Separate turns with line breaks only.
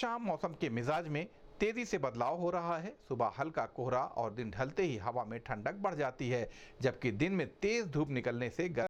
शाम मौसम के मिजाज में तेजी से बदलाव हो रहा है सुबह हल्का कोहरा और दिन ढलते ही हवा में ठंडक बढ़ जाती है जबकि दिन में तेज धूप निकलने से